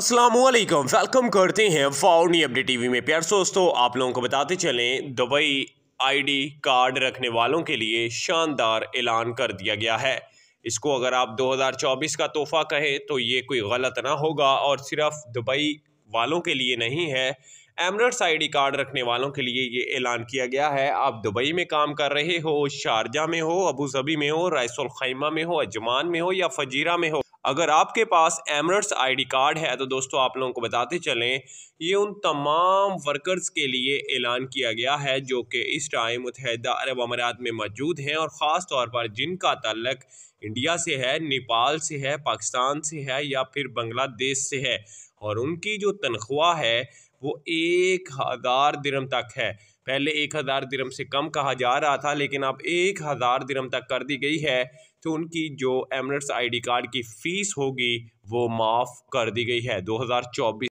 Aslam welcome करते हैं फाउनी update TV में प्यार दोस्तों आप लोगों को बताते चलें दुबई आईडी कार्ड रखने वालों के लिए शानदार ऐलान कर दिया गया है इसको अगर आप 2024 का तोहफा कहें तो ये कोई गलत ना होगा और सिर्फ दुबई वालों के लिए नहीं है एमरट्स आईडी कार्ड रखने वालों के लिए ये ऐलान किया गया है आप दुबई में काम कर रहे हो शारजा में हो अबू जबी में हो राइसुल खैमा में हो अजमान में हो या फजीरा में हो अगर आपके पास एमरट्स आईडी कार्ड है तो दोस्तों आप लोगों को बताते चलें ये उन तमाम वर्कर्स के लिए ऐलान किया गया है जो कि इस टाइम मुतहद अरब अमारात में मौजूद हैं और ख़ास तौर पर जिनका तल्लक इंडिया से है नेपाल से है पाकिस्तान से है या फिर बांग्लादेश से है और उनकी जो तनख्वाह है वो एक हज़ार दिरम तक है पहले एक हज़ार दिरम से कम कहा जा रहा था लेकिन अब एक हज़ार दिरम तक कर दी गई है तो उनकी जो एमरेट्स आईडी कार्ड की फ़ीस होगी वो माफ़ कर दी गई है 2024